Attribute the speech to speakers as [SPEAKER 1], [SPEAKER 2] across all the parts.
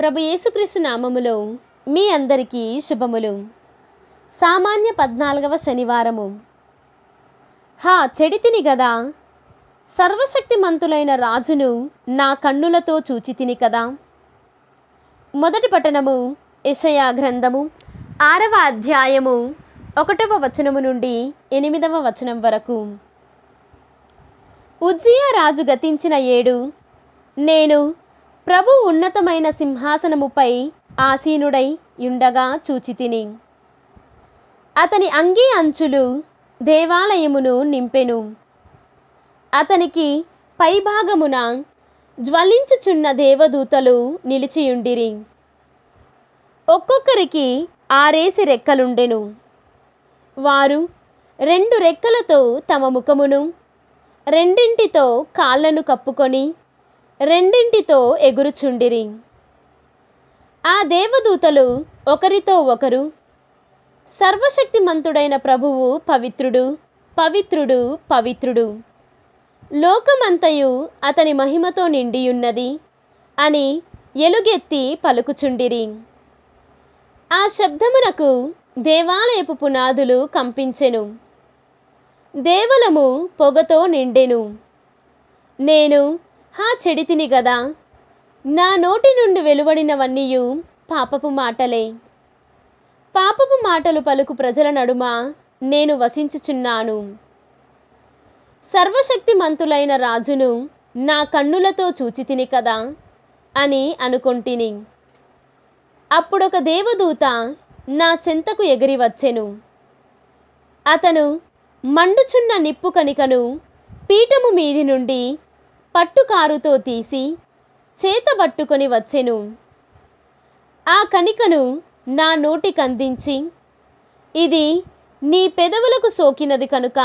[SPEAKER 1] ప్రభు యేసుక్రీస్తు నామములో మీ అందరికీ శుభములు సామాన్య పద్నాలుగవ శనివారము హా చెడితిని గదా సర్వశక్తిమంతులైన రాజును నా కన్నులతో చూచితిని కదా మొదటి పట్టణము యషయా గ్రంథము ఆరవ అధ్యాయము ఒకటవ వచనము నుండి ఎనిమిదవ వచనం వరకు ఉజ్జియా రాజు గతించిన ఏడు నేను ప్రభు ఉన్నతమైన సింహాసనముపై ఆసీనుడై ఉండగా చూచితిని అతని అంగీ అంచులు దేవాలయమును నింపెను అతనికి పైభాగమున జ్వలించుచున్న దేవదూతలు నిలిచియుండిరి ఒక్కొక్కరికి ఆరేసి రెక్కలుండెను వారు రెండు రెక్కలతో తమ ముఖమును రెండింటితో కాళ్ళను కప్పుకొని రెండింటితో ఎగురుచుండిరి ఆ దేవదూతలు ఒకరితో ఒకరు సర్వశక్తిమంతుడైన ప్రభువు పవిత్రుడు పవిత్రుడు పవిత్రుడు లోకమంతయు అతని మహిమతో నిండియున్నది అని ఎలుగెత్తి పలుకుచుండిరి ఆ శబ్దమునకు దేవాలయపు పునాదులు కంపించెను దేవలము పొగతో నిండెను నేను హా చెడితిని గదా నా నోటి నుండి వెలువడినవన్నీయు పాపపు మాటలే పాపపు మాటలు పలుకు ప్రజల నడుమ నేను వసించుచున్నాను సర్వశక్తి మంతులైన రాజును నా కన్నులతో చూచితిని కదా అని అనుకొంటిని అప్పుడొక దేవదూత నా చెంతకు ఎగిరి వచ్చెను అతను మండుచున్న నిప్పు కణికను పీఠము మీది నుండి పట్టుకారుతో తీసి చేతబట్టుకొని వచ్చెను ఆ కణికను నా నోటికందించి ఇది నీ పెదవులకు సోకినది కనుక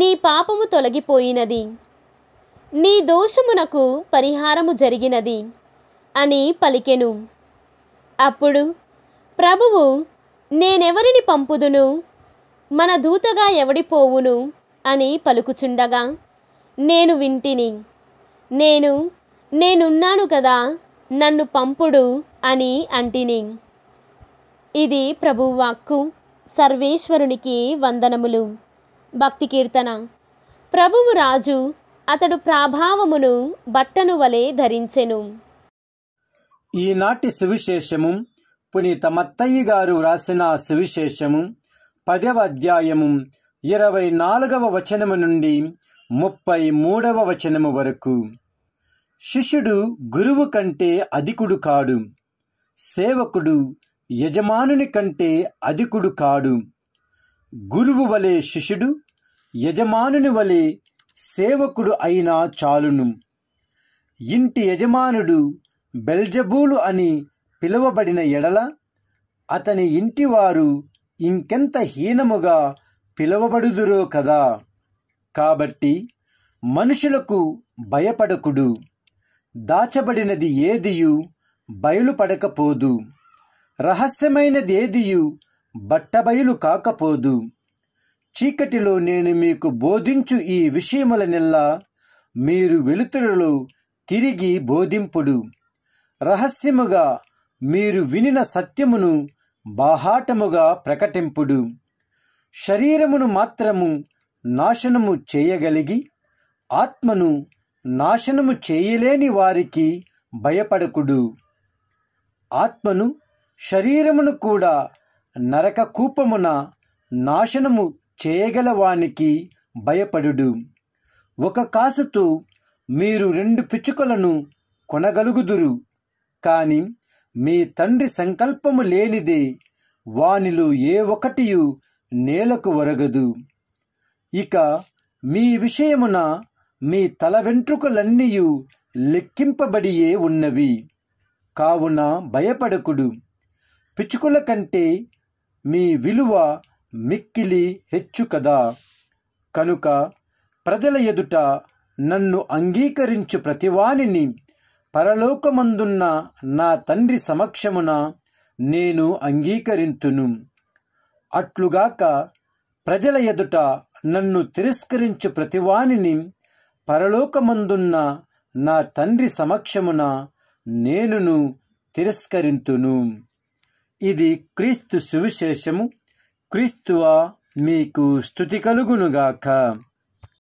[SPEAKER 1] నీ పాపము తొలగిపోయినది నీ దోషమునకు పరిహారము జరిగినది అని పలికెను అప్పుడు ప్రభువు నేనెవరిని పంపుదును మన దూతగా ఎవడిపోవును అని పలుకుచుండగా నేను వింటిని నేను నేనున్నాను కదా నన్ను పంపుడు అని అంటిని ఇది ప్రభువాక్కు సర్వేశ్వరునికి వందనములు భక్తి కీర్తన ప్రభువు రాజు అతడు ప్రాభావమును బట్టను వలె ధరించెను
[SPEAKER 2] ఈనాటి సువిశేషము పునీత మత్తయ్య గారు వ్రాసిన సువిశేషము పదవ అధ్యాయము ఇరవై నాలుగవ వచనము నుండి ముప్పై మూడవ వచనము వరకు శిష్యుడు గురువు కంటే అధికుడు కాడు సేవకుడు యజమానుని కంటే అధికుడు కాడు గురువు వలె శిష్యుడు యజమానుని వలె సేవకుడు అయినా చాలును ఇంటి యజమానుడు బెల్జబూలు అని పిలువబడిన ఎడల అతని ఇంటివారు ఇంకెంత హీనముగా పిలువబడుదురో కదా కాబట్టి మనుషులకు భయపడకుడు దాచబడినది ఏదియు బయలుపడకపోదు రహస్యమైనది ఏదియు బట్టబయలు కాకపోదు చీకటిలో నేను మీకు బోధించు ఈ విషయములనెల్లా మీరు వెలుతురులో తిరిగి బోధింపుడు రహస్యముగా మీరు వినిన సత్యమును బాహాటముగా ప్రకటింపుడు శరీరమును మాత్రము నాశనము చేయగలిగి ఆత్మను నాశనము చేయలేని వారికి భయపడకుడు ఆత్మను శరీరమును కూడా నరక కూపమున నాశనము చేయగలవానికి భయపడుడు ఒక కాసుతో మీరు రెండు పిచ్చుకలను కొనగలుగుదురు కాని మీ తండ్రి సంకల్పము లేనిదే వానిలో ఏ ఒకటియు నేలకు ఒరగదు ఇక మీ విషయమున మీ తల వెంట్రుకలన్నీయు లెక్కింపబడియే ఉన్నవి కావున భయపడకుడు పిచ్చుకుల కంటే మీ విలువ మిక్కిలి హెచ్చు కదా కనుక ప్రజల ఎదుట నన్ను అంగీకరించు ప్రతివానిని పరలోకమందున్న నా తండ్రి సమక్షమున నేను అంగీకరింతును అట్లుగాక ప్రజల ఎదుట నన్ను తిరస్కరించు ప్రతివానిని పరలోకమందున్న నా తండ్రి సమక్షమున నేనును తిరస్కరింతును ఇది క్రీస్తు సువిశేషము క్రీస్తువా మీకు స్థుతి కలుగునుగాక